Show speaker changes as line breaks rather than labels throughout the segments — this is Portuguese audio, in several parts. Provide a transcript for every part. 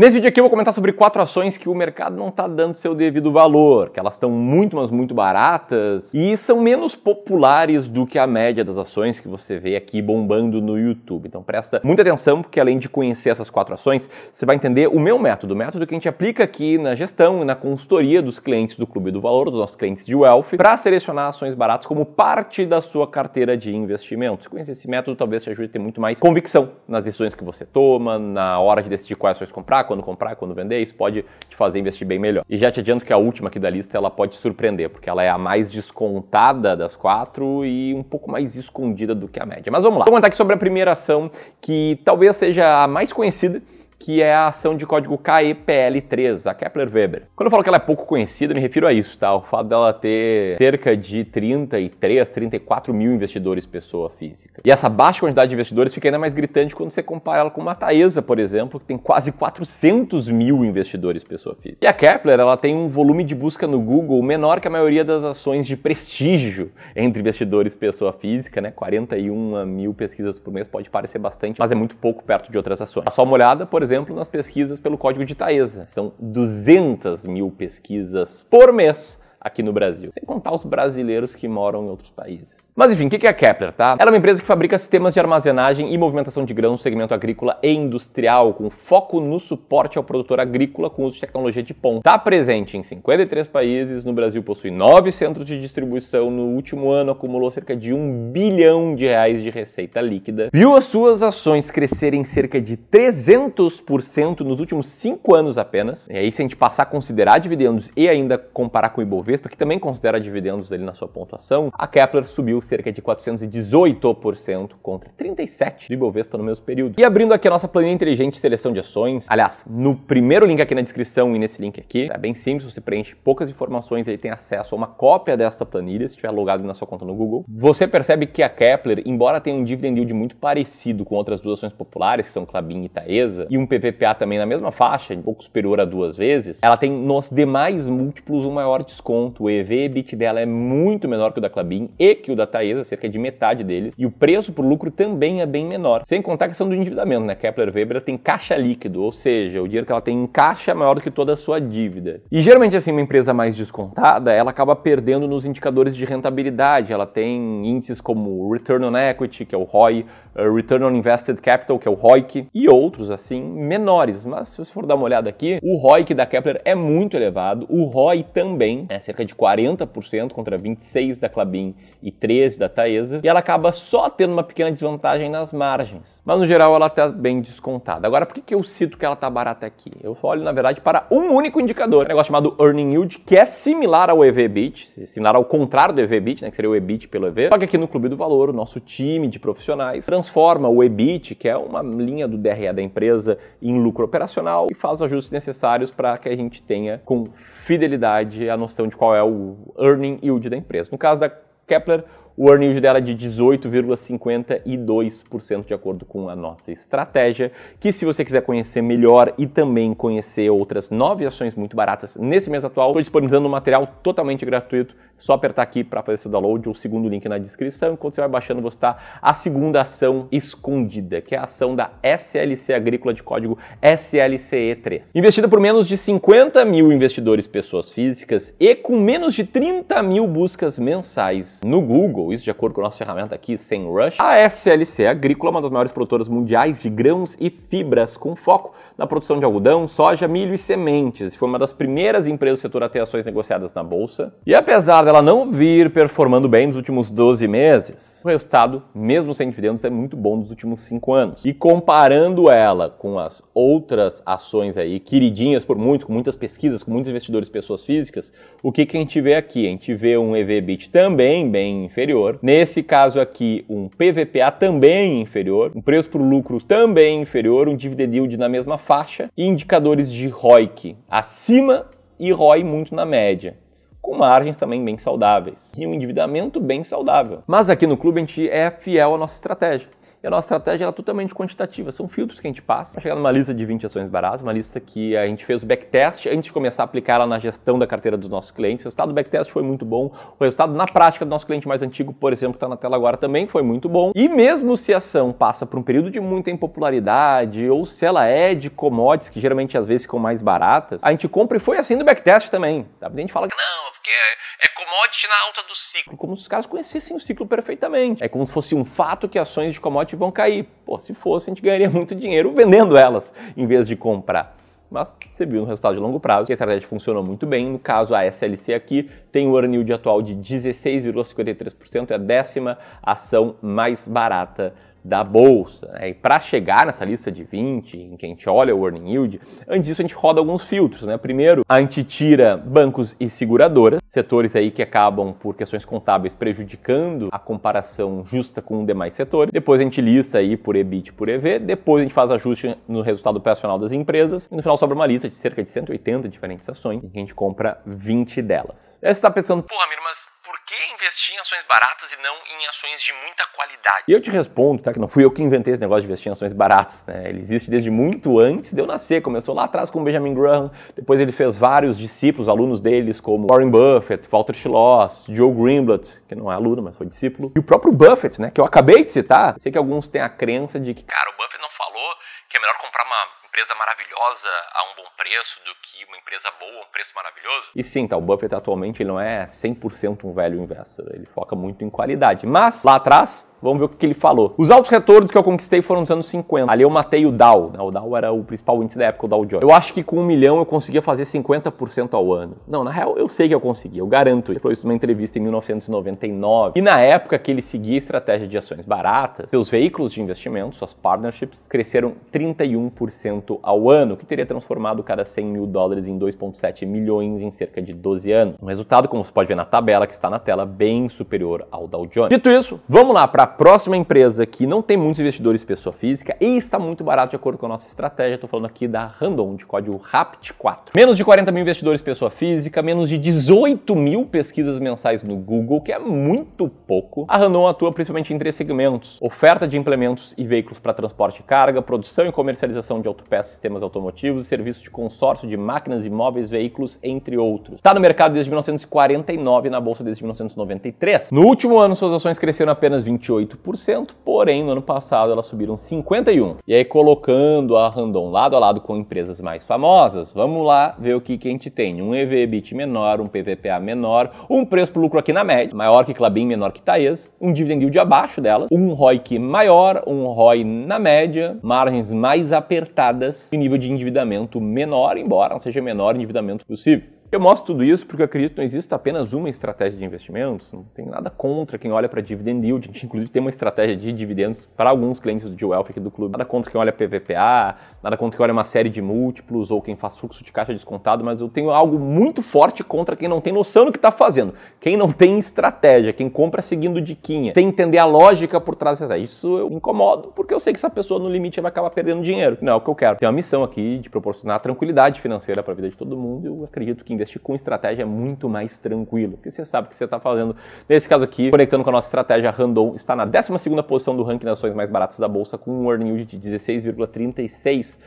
Nesse vídeo aqui eu vou comentar sobre quatro ações que o mercado não está dando seu devido valor, que elas estão muito, mas muito baratas e são menos populares do que a média das ações que você vê aqui bombando no YouTube. Então presta muita atenção, porque além de conhecer essas quatro ações, você vai entender o meu método, o método que a gente aplica aqui na gestão e na consultoria dos clientes do Clube do Valor, dos nossos clientes de Wealth, para selecionar ações baratas como parte da sua carteira de investimentos. Conhecer esse método talvez te ajude a ter muito mais convicção nas decisões que você toma, na hora de decidir quais ações comprar quando comprar, quando vender, isso pode te fazer investir bem melhor. E já te adianto que a última aqui da lista ela pode te surpreender, porque ela é a mais descontada das quatro e um pouco mais escondida do que a média. Mas vamos lá. Vou comentar aqui sobre a primeira ação que talvez seja a mais conhecida que é a ação de código KEPL3, a Kepler-Weber. Quando eu falo que ela é pouco conhecida, me refiro a isso, tá? O fato dela ter cerca de 33, 34 mil investidores pessoa física. E essa baixa quantidade de investidores fica ainda mais gritante quando você compara ela com uma Taesa, por exemplo, que tem quase 400 mil investidores pessoa física. E a Kepler, ela tem um volume de busca no Google menor que a maioria das ações de prestígio entre investidores pessoa física, né? 41 mil pesquisas por mês pode parecer bastante, mas é muito pouco perto de outras ações. Dá só uma olhada, por exemplo, exemplo, nas pesquisas pelo código de Taesa. São 200 mil pesquisas por mês aqui no Brasil, sem contar os brasileiros que moram em outros países. Mas enfim, o que é a Kepler, tá? Ela é uma empresa que fabrica sistemas de armazenagem e movimentação de grãos no segmento agrícola e industrial, com foco no suporte ao produtor agrícola com uso de tecnologia de ponta. Está presente em 53 países, no Brasil possui 9 centros de distribuição, no último ano acumulou cerca de 1 bilhão de reais de receita líquida, viu as suas ações crescerem cerca de 300% nos últimos 5 anos apenas, e aí se a gente passar a considerar dividendos e ainda comparar com o Ibovespa, Ibovespa, que também considera dividendos dele na sua pontuação, a Kepler subiu cerca de 418% contra 37% do Ibovespa no mesmo período. E abrindo aqui a nossa planilha inteligente seleção de ações, aliás, no primeiro link aqui na descrição e nesse link aqui, é bem simples, você preenche poucas informações e aí tem acesso a uma cópia dessa planilha, se tiver logado na sua conta no Google. Você percebe que a Kepler, embora tenha um dividend yield muito parecido com outras duas ações populares, que são Clabin e Taesa, e um PVPA também na mesma faixa, um pouco superior a duas vezes, ela tem nos demais múltiplos um maior desconto o EV/EBIT dela é muito menor que o da Clabin e que o da Taesa, cerca de metade deles, e o preço por lucro também é bem menor. Sem contar a questão do endividamento, né? Kepler Weber tem caixa líquido, ou seja, o dinheiro que ela tem em caixa é maior do que toda a sua dívida. E geralmente assim, uma empresa mais descontada, ela acaba perdendo nos indicadores de rentabilidade. Ela tem índices como Return on Equity, que é o ROI, eh, return on Invested Capital, que é o ROIC, e outros assim, menores. Mas se você for dar uma olhada aqui, o ROIC da Kepler é muito elevado, o ROI também é cerca de 40% contra 26% da Clabin e 13% da Taesa, e ela acaba só tendo uma pequena desvantagem nas margens. Mas no geral ela está bem descontada. Agora, por que, que eu cito que ela está barata aqui? Eu olho, na verdade, para um único indicador, um negócio chamado Earning Yield, que é similar ao EVBIT, similar ao contrário do EVBIT, né, que seria o EBIT pelo EV, só que aqui no Clube do Valor, o nosso time de profissionais transforma o EBIT, que é uma linha do DRE da empresa, em lucro operacional e faz os ajustes necessários para que a gente tenha com fidelidade a noção de qual é o earning yield da empresa. No caso da Kepler, o earn yield dela é de 18,52% de acordo com a nossa estratégia, que se você quiser conhecer melhor e também conhecer outras nove ações muito baratas nesse mês atual, estou disponibilizando um material totalmente gratuito, é só apertar aqui para fazer seu download, o segundo link na descrição, enquanto você vai baixando você está a segunda ação escondida, que é a ação da SLC Agrícola de código SLCE3. Investida por menos de 50 mil investidores pessoas físicas e com menos de 30 mil buscas mensais no Google, isso de acordo com a nossa ferramenta aqui, sem rush. A SLC Agrícola, uma das maiores produtoras mundiais de grãos e fibras, com foco na produção de algodão, soja, milho e sementes. Foi uma das primeiras empresas do setor a ter ações negociadas na bolsa. E apesar dela não vir performando bem nos últimos 12 meses, o resultado, mesmo sem dividendos, é muito bom nos últimos 5 anos. E comparando ela com as outras ações aí, queridinhas por muitos, com muitas pesquisas, com muitos investidores pessoas físicas, o que, que a gente vê aqui? A gente vê um ev também bem inferior, inferior. Nesse caso aqui, um PVPA também inferior, um preço por lucro também inferior, um dividend yield na mesma faixa e indicadores de ROIC acima e ROI muito na média com margens também bem saudáveis e um endividamento bem saudável. Mas aqui no clube a gente é fiel à nossa estratégia. E a nossa estratégia é totalmente quantitativa, são filtros que a gente passa para chegar numa lista de 20 ações baratas, uma lista que a gente fez o backtest antes de começar a aplicar ela na gestão da carteira dos nossos clientes. O resultado do backtest foi muito bom, o resultado na prática do nosso cliente mais antigo, por exemplo, que está na tela agora também foi muito bom. E mesmo se a ação passa por um período de muita impopularidade ou se ela é de commodities que geralmente às vezes ficam mais baratas, a gente compra e foi assim do backtest também. Tá? A gente fala que não, porque é, é commodity na alta do ciclo. Como se os caras conhecessem o ciclo perfeitamente. É como se fosse um fato que ações de commodity vão cair. Pô, se fosse, a gente ganharia muito dinheiro vendendo elas em vez de comprar. Mas você viu no resultado de longo prazo que a estratégia funcionou muito bem. No caso, a SLC aqui tem o earn yield atual de 16,53%, é a décima ação mais barata da bolsa. Né? E para chegar nessa lista de 20, em que a gente olha o earning yield, antes disso a gente roda alguns filtros. Né? Primeiro, a gente tira bancos e seguradoras, setores aí que acabam por questões contábeis prejudicando a comparação justa com demais setor. Depois a gente lista aí por EBIT, por EV. Depois a gente faz ajuste no resultado operacional das empresas. E no final sobra uma lista de cerca de 180 diferentes ações, em que a gente compra 20 delas. Aí você está pensando, porra, mas que investir em ações baratas e não em ações de muita qualidade? E eu te respondo, tá? Que não fui eu que inventei esse negócio de investir em ações baratas, né? Ele existe desde muito antes de eu nascer. Começou lá atrás com Benjamin Graham, depois ele fez vários discípulos, alunos deles, como Warren Buffett, Walter Schloss, Joe Greenblatt, que não é aluno, mas foi discípulo, e o próprio Buffett, né? Que eu acabei de citar. Sei que alguns têm a crença de que, cara, o Buffett não falou que é melhor comprar uma empresa maravilhosa a um bom preço do que uma empresa boa a um preço maravilhoso? E sim, tá, o Buffett atualmente ele não é 100% um velho investor, ele foca muito em qualidade. Mas lá atrás, vamos ver o que ele falou. Os altos retornos que eu conquistei foram nos anos 50. Ali eu matei o Dow, né? o Dow era o principal índice da época, o Dow Jones. Eu acho que com um milhão eu conseguia fazer 50% ao ano. Não, na real eu sei que eu conseguia, eu garanto. Foi isso numa entrevista em 1999. E na época que ele seguia estratégia de ações baratas, seus veículos de investimento, suas partnerships, cresceram 31% ao ano, que teria transformado cada 100 mil dólares em 2,7 milhões em cerca de 12 anos. Um resultado, como você pode ver na tabela que está na tela, bem superior ao Dow Jones. Dito isso, vamos lá para a próxima empresa que não tem muitos investidores pessoa física e está muito barato de acordo com a nossa estratégia. Estou falando aqui da Randon, de código RAPT4. Menos de 40 mil investidores pessoa física, menos de 18 mil pesquisas mensais no Google, que é muito pouco. A Randon atua principalmente em três segmentos: oferta de implementos e veículos para transporte de carga, produção e comercialização de autopeças peças, sistemas automotivos serviços de consórcio de máquinas, imóveis, veículos, entre outros. Está no mercado desde 1949 e na bolsa desde 1993. No último ano, suas ações cresceram apenas 28%, porém no ano passado elas subiram 51%. E aí, colocando a Randon lado a lado com empresas mais famosas, vamos lá ver o que, que a gente tem. Um EVBIT ebit menor, um PVPA menor, um preço por lucro aqui na média, maior que Clabin, menor que Taesa, um dividend yield abaixo dela, um ROIC maior, um ROI na média, margens mais apertadas parceladas nível de endividamento menor, embora não seja menor endividamento possível. Eu mostro tudo isso porque eu acredito que não existe apenas uma estratégia de investimentos, não tem nada contra quem olha para dividend yield, a gente inclusive tem uma estratégia de dividendos para alguns clientes do wealth aqui do clube, nada contra quem olha PVPA, nada contra quem olha uma série de múltiplos ou quem faz fluxo de caixa descontado, mas eu tenho algo muito forte contra quem não tem noção do que está fazendo, quem não tem estratégia, quem compra seguindo diquinha, sem entender a lógica por trás dessa Isso eu incomodo porque eu sei que essa pessoa no limite vai acabar perdendo dinheiro, não é o que eu quero. Tem uma missão aqui de proporcionar tranquilidade financeira para a vida de todo mundo e eu acredito que investir com estratégia é muito mais tranquilo, porque você sabe o que você está fazendo. Nesse caso aqui, conectando com a nossa estratégia Randon, está na 12 posição do ranking das ações mais baratas da bolsa, com um earning yield de 16,36%.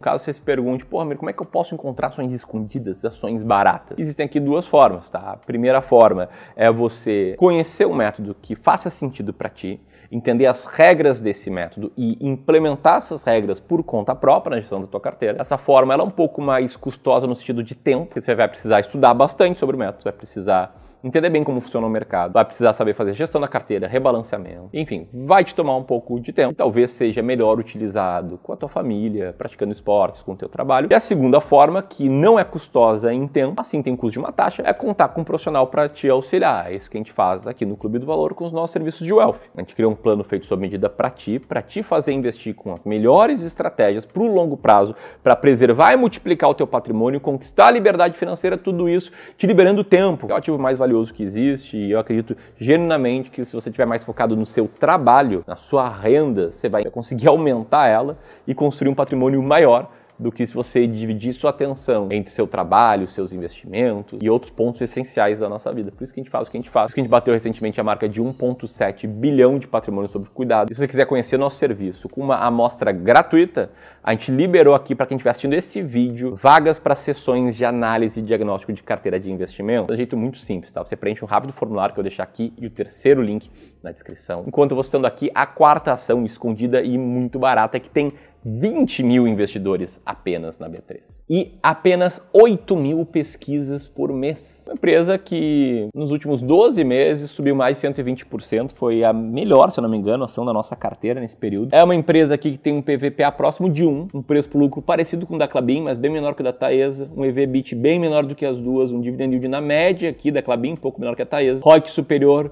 Caso você se pergunte, pô, Amir, como é que eu posso encontrar ações escondidas, ações baratas? Existem aqui duas formas, tá? A primeira forma é você conhecer um método que faça sentido para ti, entender as regras desse método e implementar essas regras por conta própria na gestão da tua carteira. Essa forma ela é um pouco mais custosa no sentido de tempo, porque você vai precisar estudar bastante sobre o método, vai precisar entender bem como funciona o mercado, vai precisar saber fazer gestão da carteira, rebalanceamento, enfim, vai te tomar um pouco de tempo. Talvez seja melhor utilizado com a tua família, praticando esportes, com o teu trabalho. E a segunda forma, que não é custosa em tempo, assim tem custo de uma taxa, é contar com um profissional para te auxiliar. É isso que a gente faz aqui no Clube do Valor com os nossos serviços de wealth. A gente cria um plano feito sob medida para ti, para te fazer investir com as melhores estratégias para o longo prazo, para preservar e multiplicar o teu patrimônio, conquistar a liberdade financeira, tudo isso te liberando tempo, é o ativo mais valioso valioso que existe e eu acredito genuinamente que se você tiver mais focado no seu trabalho, na sua renda, você vai conseguir aumentar ela e construir um patrimônio maior do que se você dividir sua atenção entre seu trabalho, seus investimentos e outros pontos essenciais da nossa vida. Por isso que a gente faz o que a gente faz. Por isso que a gente bateu recentemente a marca de 1,7 bilhão de patrimônio sobre cuidado. E se você quiser conhecer nosso serviço com uma amostra gratuita, a gente liberou aqui para quem estiver assistindo esse vídeo vagas para sessões de análise e diagnóstico de carteira de investimento. De é um jeito muito simples, tá? Você preenche um rápido formulário que eu vou deixar aqui e o terceiro link na descrição. Enquanto eu vou citando tá aqui a quarta ação escondida e muito barata é que tem 20 mil investidores apenas na B3 e apenas 8 mil pesquisas por mês. Uma empresa que nos últimos 12 meses subiu mais 120%, foi a melhor, se eu não me engano, ação da nossa carteira nesse período. É uma empresa aqui que tem um PVPA próximo de 1, um preço por lucro parecido com o da Clabin, mas bem menor que o da Taesa, um EVBIT bem menor do que as duas, um dividend yield na média aqui da Clabin, um pouco menor que a Taesa, ROIC superior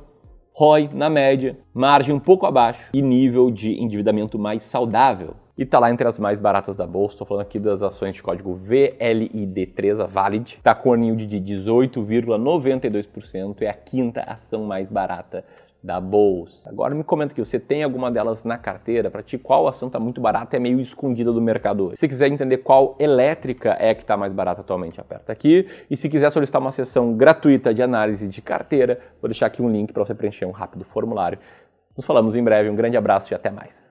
ROI na média, margem um pouco abaixo e nível de endividamento mais saudável e tá lá entre as mais baratas da bolsa. Estou falando aqui das ações de código VLID3, a Valid. Tá com corninho de 18,92%, é a quinta ação mais barata da bolsa. Agora me comenta que você tem alguma delas na carteira, para ti qual ação está muito barata é meio escondida do mercado. Se quiser entender qual elétrica é que está mais barata atualmente, aperta aqui. E se quiser solicitar uma sessão gratuita de análise de carteira, vou deixar aqui um link para você preencher um rápido formulário. Nos falamos em breve, um grande abraço e até mais.